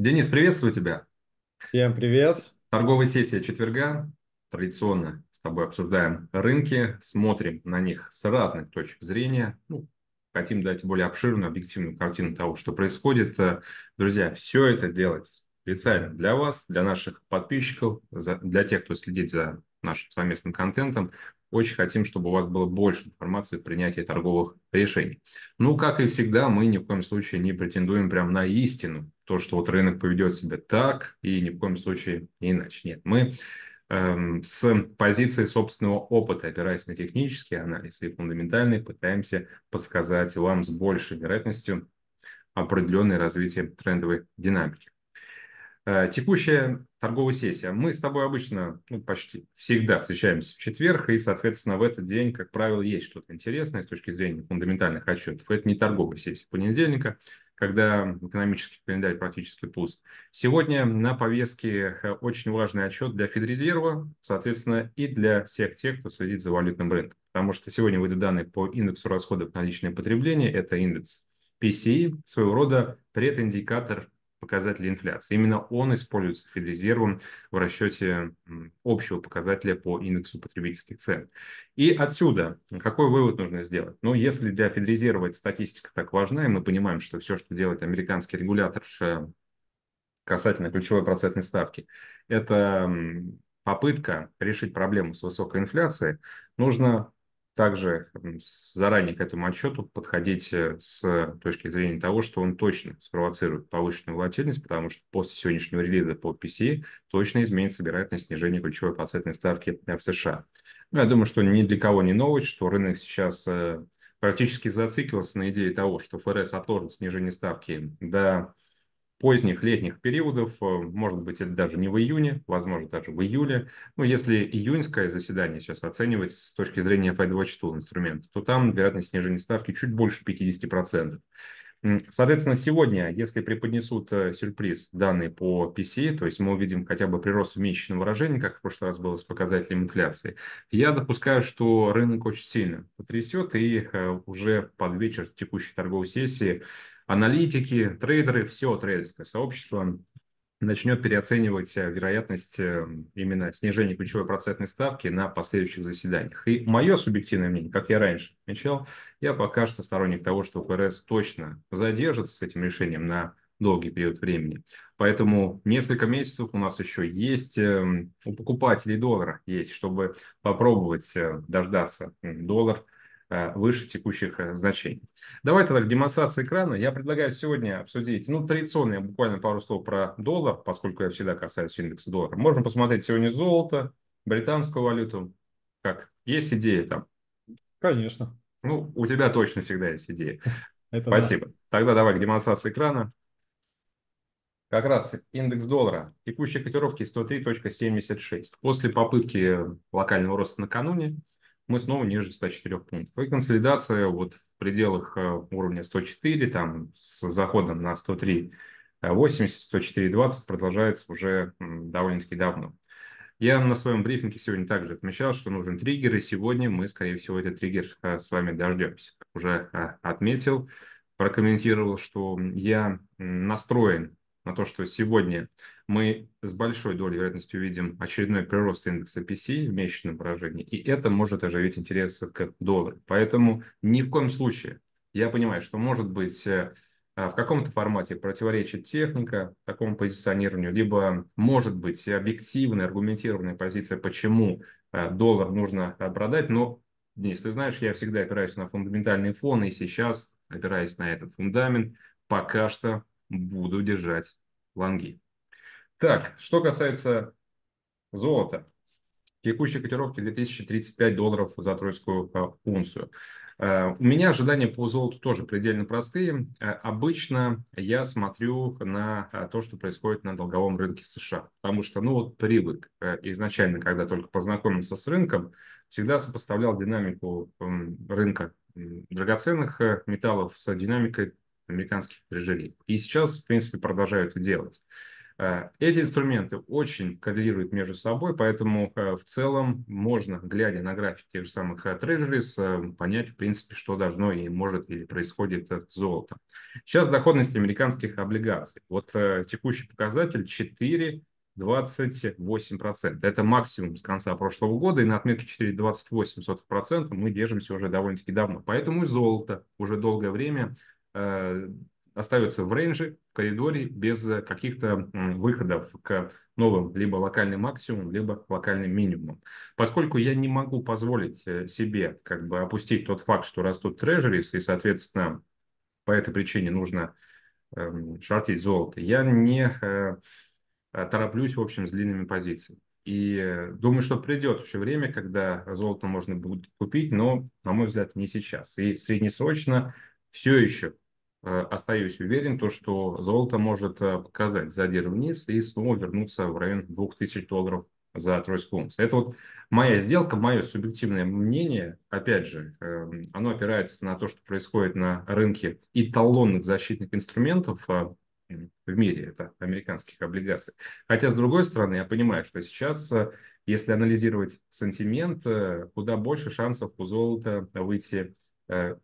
Денис, приветствую тебя. Всем привет. Торговая сессия четверга. Традиционно с тобой обсуждаем рынки, смотрим на них с разных точек зрения. Ну, хотим дать более обширную, объективную картину того, что происходит. Э, друзья, все это делать специально для вас, для наших подписчиков, для тех, кто следит за нашим совместным контентом. Очень хотим, чтобы у вас было больше информации в принятии торговых решений. Ну, как и всегда, мы ни в коем случае не претендуем прям на истину, то, что вот рынок поведет себя так и ни в коем случае иначе. Нет, мы эм, с позиции собственного опыта, опираясь на технический анализ и фундаментальный, пытаемся подсказать вам с большей вероятностью определенное развитие трендовой динамики. Э, текущая торговая сессия. Мы с тобой обычно, ну, почти всегда встречаемся в четверг, и, соответственно, в этот день, как правило, есть что-то интересное с точки зрения фундаментальных отчетов. Это не торговая сессия понедельника, когда экономический календарь практически пуст. Сегодня на повестке э, очень важный отчет для Федрезерва, соответственно, и для всех тех, кто следит за валютным рынком. Потому что сегодня выйдут данные по индексу расходов на личное потребление. Это индекс PCI, e, своего рода прединдикатор показатель инфляции. Именно он используется Федрезервом в расчете общего показателя по индексу потребительских цен. И отсюда какой вывод нужно сделать? Ну, если для Федрезерва эта статистика так важна, и мы понимаем, что все, что делает американский регулятор э, касательно ключевой процентной ставки, это попытка решить проблему с высокой инфляцией, нужно также заранее к этому отчету подходить э, с э, точки зрения того, что он точно спровоцирует повышенную волатильность, потому что после сегодняшнего релиза по PCI точно изменится вероятность снижения ключевой процентной ставки в США. Ну, я думаю, что ни для кого не новость, что рынок сейчас э, практически зациклился на идее того, что ФРС отложит снижение ставки до поздних летних периодов, э, может быть, это даже не в июне, возможно, даже в июле. Но если июньское заседание сейчас оценивать с точки зрения FI2 читал инструмента, то там вероятность снижения ставки чуть больше 50%. Соответственно, сегодня, если преподнесут э, сюрприз данные по PCE, то есть мы увидим хотя бы прирост в месячном выражении, как в прошлый раз было с показателем инфляции, я допускаю, что рынок очень сильно потрясет, и э, уже под вечер текущей торговой сессии аналитики, трейдеры, все трейдерское сообщество начнет переоценивать э, вероятность э, именно снижения ключевой процентной ставки на последующих заседаниях. И мое субъективное мнение, как я раньше отмечал, я пока что сторонник того, что ФРС точно задержится с этим решением на долгий период времени. Поэтому несколько месяцев у нас еще есть, э, у покупателей доллара есть, чтобы попробовать дождаться доллар – Э, выше текущих э, значений. Давай тогда к демонстрации экрана. Я предлагаю сегодня обсудить, ну, традиционные, буквально пару слов про доллар, поскольку я всегда касаюсь индекса доллара. Можно посмотреть сегодня золото, британскую валюту. Как? Есть идея там? Конечно. Ну, у тебя точно всегда есть идея. Это Спасибо. Да. Тогда давай к демонстрации экрана. Как раз индекс доллара. Текущие котировки 103.76. После попытки э, локального роста накануне мы снова ниже 104 пунктов. И консолидация вот в пределах э, уровня 104, там с заходом на 103 80, 104 20 продолжается уже довольно-таки давно. Я на своем брифинге сегодня также отмечал, что нужен триггер, и сегодня мы, скорее всего, этот триггер э, с вами дождемся. Уже э, отметил, прокомментировал, что я настроен на то, что сегодня мы с большой долей вероятности увидим очередной прирост индекса PCI в месячном выражении, и это может оживить интерес к доллару. Поэтому ни в коем случае я понимаю, что может быть э, а, в каком-то формате противоречит техника такому позиционированию, либо может быть объективная, аргументированная позиция, почему э, доллар нужно э, продать, но Денис, ты знаешь, я всегда опираюсь на фундаментальный фон, и сейчас, опираясь на этот фундамент, пока что буду держать лонги. Так, что касается золота. Текущие котировки 2035 долларов за тройскую а, унцию. А, у меня ожидания по золоту тоже предельно простые. А, обычно я смотрю на то, что происходит на долговом рынке США, потому что, ну вот, привык. Изначально, когда только познакомился с рынком, всегда сопоставлял динамику рынка драгоценных э, металлов с динамикой американских трежерей. И сейчас, в принципе, продолжают делать. Э, эти инструменты очень коррелируют между собой, поэтому э, в целом можно, глядя на график тех же самых э, трежерис, понять, в принципе, что должно и может или происходит с золотом. Сейчас доходность американских облигаций. Вот текущий показатель 4 28%. Это максимум с конца прошлого года, и на отметке 4,28% мы держимся уже довольно-таки давно. Поэтому и золото уже долгое время Э, остается в рейнже, в коридоре, без э, каких-то выходов к новым либо локальным максимумам, либо локальным минимумам. Поскольку я не могу позволить э, себе как бы опустить тот факт, что растут трежерис, и, соответственно, по этой причине нужно эм, шортить золото, я не тороплюсь, в общем, с длинными позициями. И думаю, что придет еще время, когда золото можно будет купить, но, на мой взгляд, не сейчас. И среднесрочно все еще э, остаюсь уверен, то, что золото может э, показать задир вниз и снова вернуться в район 2000 долларов за тройскую унцию. Это вот моя сделка, мое субъективное мнение, опять же, эм, оно опирается на то, что происходит на рынке эталонных защитных инструментов а, в мире, это американских облигаций. Хотя, с другой стороны, я понимаю, что сейчас, э, если анализировать сантимент, куда больше шансов у золота выйти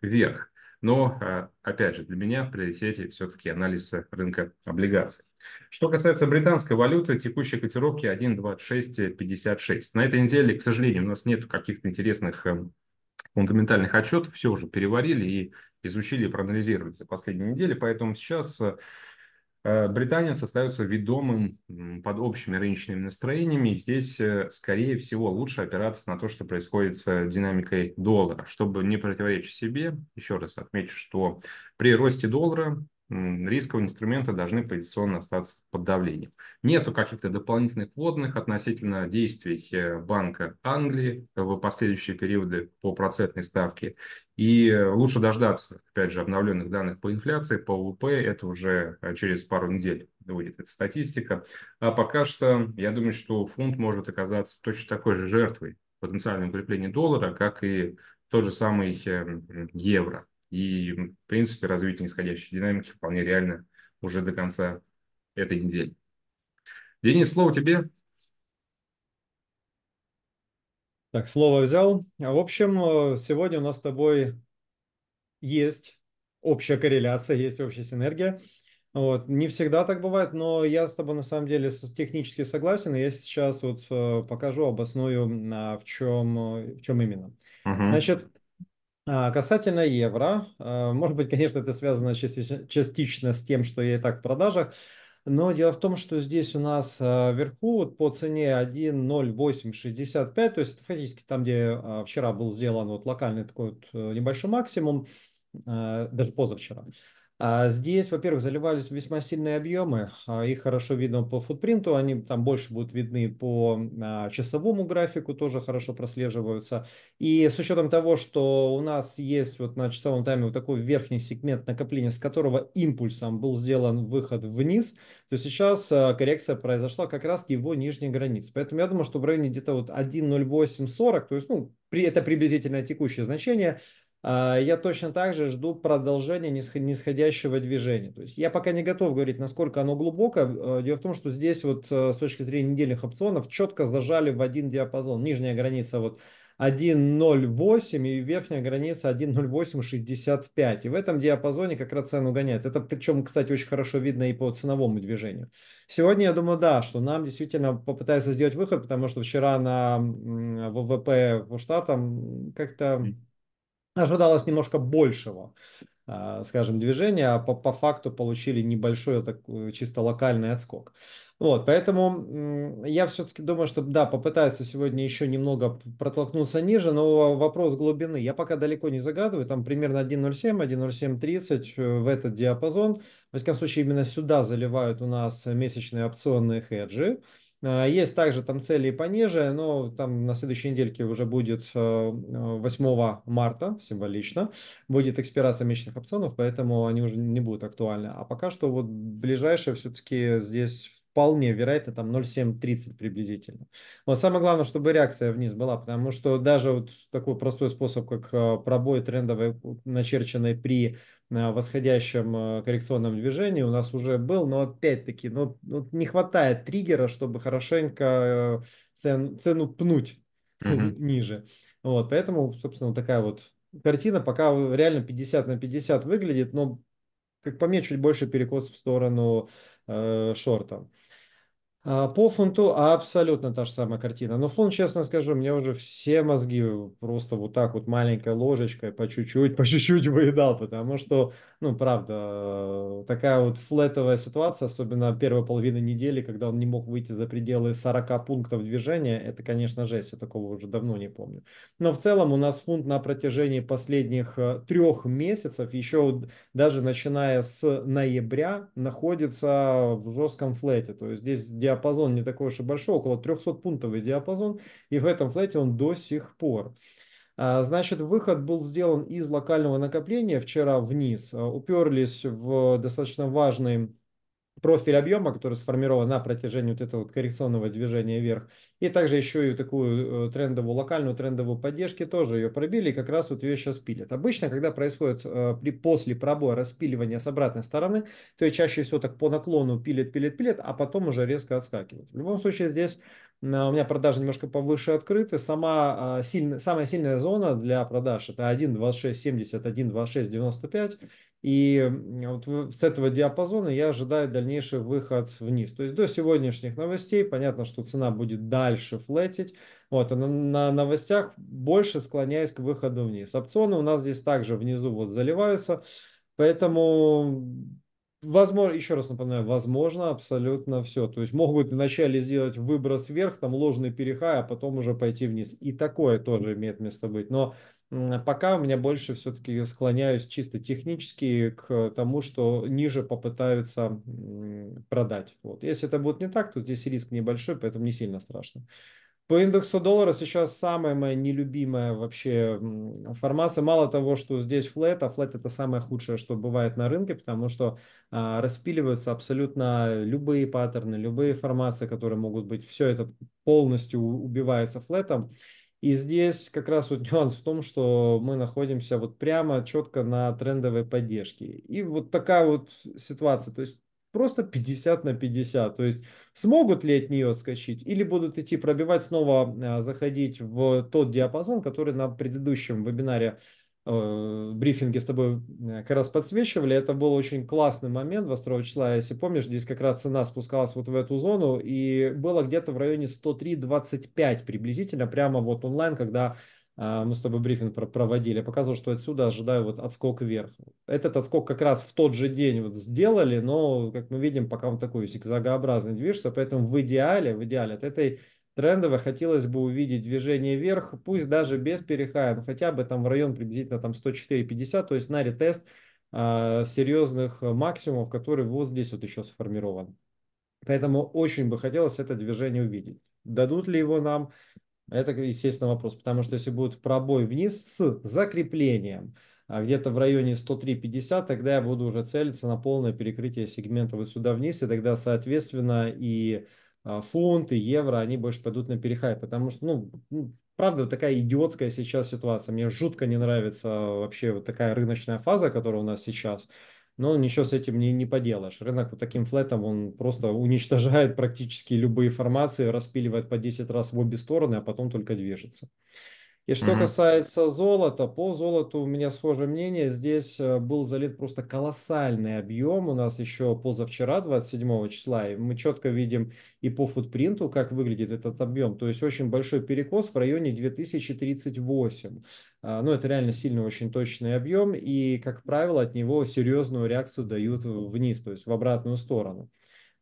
вверх. Но, а, опять же, для меня в приоритете все-таки анализ рынка облигаций. Что касается британской валюты, текущие котировки 1.2656. На этой неделе, к сожалению, у нас нет каких-то интересных эм, фундаментальных отчетов, все уже переварили и изучили, проанализировали за последние недели, поэтому сейчас э, Э, Британия остается ведомым под общими рыночными настроениями. здесь, э, скорее всего, лучше опираться на то, что происходит с динамикой доллара, чтобы не противоречить себе. Еще раз отмечу, что при росте доллара рисковые инструменты должны позиционно остаться под давлением. Нету каких-то дополнительных вводных относительно действий э, Банка Англии в последующие периоды по процентной ставке. И лучше дождаться, опять же, обновленных данных по инфляции, по УВП. Это уже э, через пару недель выйдет эта статистика. А пока что, я думаю, что фунт может оказаться точно такой же жертвой потенциального укрепления доллара, как и тот же самый эм, евро. И, в принципе, развитие нисходящей динамики вполне реально уже до конца этой недели. Денис, слово тебе. Так, слово взял. В общем, э, сегодня у нас с тобой есть общая корреляция, есть общая синергия. Вот. Не всегда так бывает, но я с тобой на самом деле технически согласен. И я сейчас вот э, покажу, обосную, а, в чем, э, в чем именно. Угу. Значит, а, касательно евро, э, может быть, конечно, это связано частично, с тем, что я и так в продажах, но дело в том, что здесь у нас э, вверху вот по цене 1.0865, то есть это фактически там, где э, вчера был сделан вот локальный такой вот небольшой максимум, даже позавчера. А здесь, во-первых, заливались весьма сильные объемы, а, их хорошо видно по футпринту, они там больше будут видны по а, часовому графику, тоже хорошо прослеживаются. И с учетом того, что у нас есть вот на часовом тайме вот такой верхний сегмент накопления, с которого импульсом был сделан выход вниз, то сейчас коррекция произошла как раз к его нижней границе. Поэтому я думаю, что в районе где-то вот 1.0840, то есть ну, при, это приблизительно текущее значение, я точно так же жду продолжения нисходящего движения. То есть я пока не готов говорить, насколько оно глубоко. Дело в том, что здесь вот с точки зрения недельных опционов четко зажали в один диапазон. Нижняя граница вот 1.08 и верхняя граница 1.0865. И в этом диапазоне как раз цену гоняет. Это причем, кстати, очень хорошо видно и по ценовому движению. Сегодня, я думаю, да, что нам действительно попытаются сделать выход, потому что вчера на ВВП по штатам как-то ожидалось немножко большего, а, скажем, движения, а по, по факту получили небольшой так, э, чисто локальный отскок. Вот, поэтому я все-таки думаю, что да, попытаются сегодня еще немного протолкнуться ниже, но вопрос глубины. Я пока далеко не загадываю, там примерно 1.07, 1.07.30 э, в этот диапазон. В всяком случае, именно сюда заливают у нас месячные опционные хеджи. А, есть также там цели пониже, но там на следующей недельке уже будет 8 э, э, марта, символично, будет экспирация месячных опционов, поэтому они уже не будут актуальны. А пока что вот ближайшее все-таки здесь вполне вероятно, там 0,730 приблизительно. Но самое главное, чтобы реакция вниз была, потому что даже вот такой простой способ, как э, пробой трендовой начерченный при э, восходящем э, коррекционном движении, у нас уже был, но опять-таки ну, ну, не хватает триггера, чтобы хорошенько цен, цену пнуть mm-hmm. ниже. Вот, поэтому, собственно, такая вот картина пока реально 50 на 50 выглядит, но как по мне чуть больше перекос в сторону э, шорта. А, по фунту абсолютно та же самая картина. Но фунт, честно скажу, мне уже все мозги просто вот так вот маленькой ложечкой по чуть-чуть, по чуть-чуть выедал, потому что, ну, правда, э, такая вот флетовая ситуация, особенно первой половины недели, когда он не мог выйти за пределы 40 пунктов движения, это, конечно, жесть, я такого уже давно не помню. Но в целом у нас фунт на протяжении последних э, трех месяцев, еще даже начиная с ноября, находится в жестком флете, то есть здесь диапазон диапазон не такой уж и большой, около 300-пунктовый диапазон, и в этом флете он до сих пор. А, значит, выход был сделан из локального накопления вчера вниз, а, уперлись в достаточно важный профиль объема, который сформирован на протяжении вот этого коррекционного движения вверх. И также еще и такую э, трендовую, локальную трендовую поддержки тоже ее пробили, и как раз вот ее сейчас пилят. Обычно, когда происходит э, при, после пробоя распиливание с обратной стороны, то чаще всего так по наклону пилит, пилит, пилит, а потом уже резко отскакивает. В любом случае здесь Э, у меня продажи немножко повыше открыты. Сама, э, сильная, самая сильная зона для продаж это 1.2670, 1.2695. И вот с этого диапазона я ожидаю дальнейший выход вниз. То есть до сегодняшних новостей понятно, что цена будет дальше флетить. Вот, а на, на новостях больше склоняюсь к выходу вниз. Опционы у нас здесь также внизу вот заливаются. Поэтому Возможно, еще раз напоминаю, возможно абсолютно все. То есть могут вначале сделать выброс вверх, там ложный перехай, а потом уже пойти вниз. И такое тоже имеет место быть. Но пока у меня больше все-таки склоняюсь чисто технически к тому, что ниже попытаются продать. Вот. Если это будет не так, то здесь риск небольшой, поэтому не сильно страшно. По индексу доллара сейчас самая моя нелюбимая вообще формация. Мало того, что здесь флет, а флет это самое худшее, что бывает на рынке, потому что а, распиливаются абсолютно любые паттерны, любые формации, которые могут быть. Все это полностью убивается флетом. И здесь как раз вот нюанс в том, что мы находимся вот прямо четко на трендовой поддержке. И вот такая вот ситуация. То есть просто 50 на 50. То есть смогут ли от нее отскочить или будут идти пробивать, снова а, заходить в тот диапазон, который на предыдущем вебинаре э, брифинге с тобой э, как раз подсвечивали. Это был очень классный момент 22 числа, если помнишь, здесь как раз цена спускалась вот в эту зону и было где-то в районе 103.25 приблизительно, прямо вот онлайн, когда а, мы с тобой брифинг проводили, показывал, что отсюда ожидаю вот отскок вверх. Этот отскок как раз в тот же день вот сделали, но, как мы видим, пока он такой зигзагообразный движется, поэтому в идеале, в идеале от этой трендовой хотелось бы увидеть движение вверх, пусть даже без перехая, но хотя бы там в район приблизительно там 104.50, то есть на ретест а, серьезных максимумов, которые вот здесь вот еще сформирован. Поэтому очень бы хотелось это движение увидеть. Дадут ли его нам? Это, естественно, вопрос, потому что если будет пробой вниз с закреплением, а где-то в районе 103.50, тогда я буду уже целиться на полное перекрытие сегмента вот сюда вниз, и тогда, соответственно, и а, фунт, и евро, они больше пойдут на перехай, потому что, ну, правда, такая идиотская сейчас ситуация. Мне жутко не нравится вообще вот такая рыночная фаза, которая у нас сейчас но ничего с этим не, не поделаешь. Рынок вот таким флетом, он просто уничтожает практически любые формации, распиливает по 10 раз в обе стороны, а потом только движется. И что mm-hmm. касается золота, по золоту у меня схожее мнение. Здесь э, был залит просто колоссальный объем у нас еще позавчера, 27 числа. И мы четко видим и по футпринту, как выглядит этот объем. То есть очень большой перекос в районе 2038. А, Но ну, это реально сильно очень точный объем. И, как правило, от него серьезную реакцию дают вниз, то есть в обратную сторону.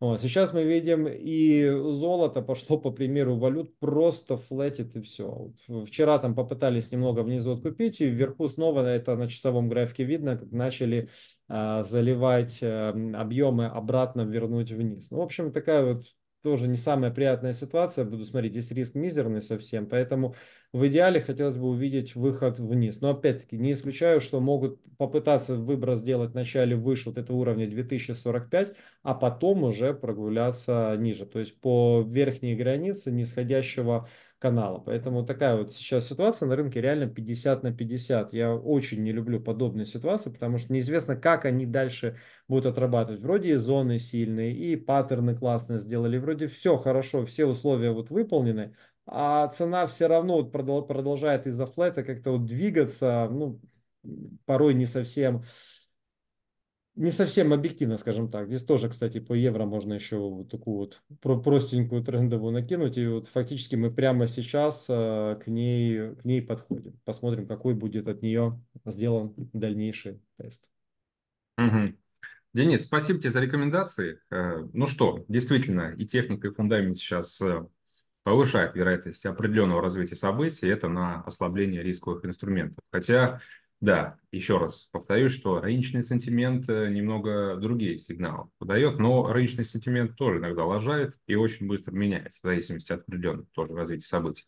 Вот. Сейчас мы видим и золото пошло по примеру валют, просто флетит и все. Вчера там попытались немного внизу откупить, и вверху снова это на часовом графике видно, как начали а, заливать эм, объемы обратно вернуть вниз. Ну, в общем, такая вот тоже не самая приятная ситуация. Буду смотреть, здесь риск мизерный совсем, поэтому в идеале хотелось бы увидеть выход вниз. Но опять-таки не исключаю, что могут попытаться выброс сделать вначале выше вот этого уровня 2045, а потом уже прогуляться ниже. То есть по верхней границе нисходящего канала. Поэтому такая вот сейчас ситуация на рынке реально 50 на 50. Я очень не люблю подобные ситуации, потому что неизвестно, как они дальше будут отрабатывать. Вроде и зоны сильные, и паттерны классно сделали, вроде все хорошо, все условия вот выполнены, а цена все равно вот продолжает из-за флета как-то вот двигаться, ну, порой не совсем не совсем объективно, скажем так. Здесь тоже, кстати, по евро можно еще вот такую вот простенькую трендовую накинуть. И вот фактически мы прямо сейчас э, к ней, к ней подходим. Посмотрим, какой будет от нее сделан дальнейший тест. Угу. Денис, спасибо тебе за рекомендации. Э, ну что, действительно, и техника, и фундамент сейчас э, повышает вероятность определенного развития событий, это на ослабление рисковых инструментов. Хотя да, еще раз повторюсь, что рыночный сентимент э, немного другие сигналы подает, но рыночный сентимент тоже иногда лажает и очень быстро меняется, в зависимости от определенных тоже развития событий.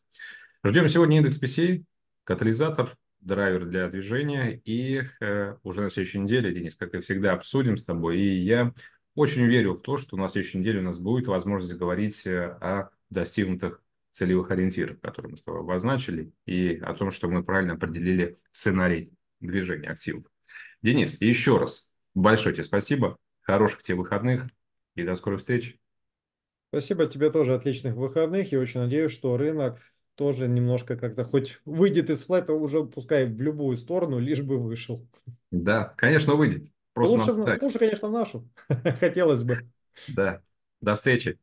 Ждем сегодня индекс PCI, катализатор, драйвер для движения, и э, уже на следующей неделе, Денис, как и всегда, обсудим с тобой, и я очень верю в то, что на следующей неделе у нас будет возможность говорить э, о достигнутых целевых ориентиров, которые мы с тобой обозначили, и о том, что мы правильно определили сценарий движения активов. Денис, еще раз большое тебе спасибо, хороших тебе выходных и до скорой встречи. Спасибо тебе тоже, отличных выходных. Я очень надеюсь, что рынок тоже немножко как-то хоть выйдет из флета уже, пускай в любую сторону, лишь бы вышел. Да, конечно, выйдет. Просто лучше, лучше, конечно, в нашу. Хотелось бы. Да. До встречи.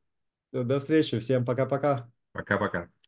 До встречи. Всем пока-пока. Пока-пока.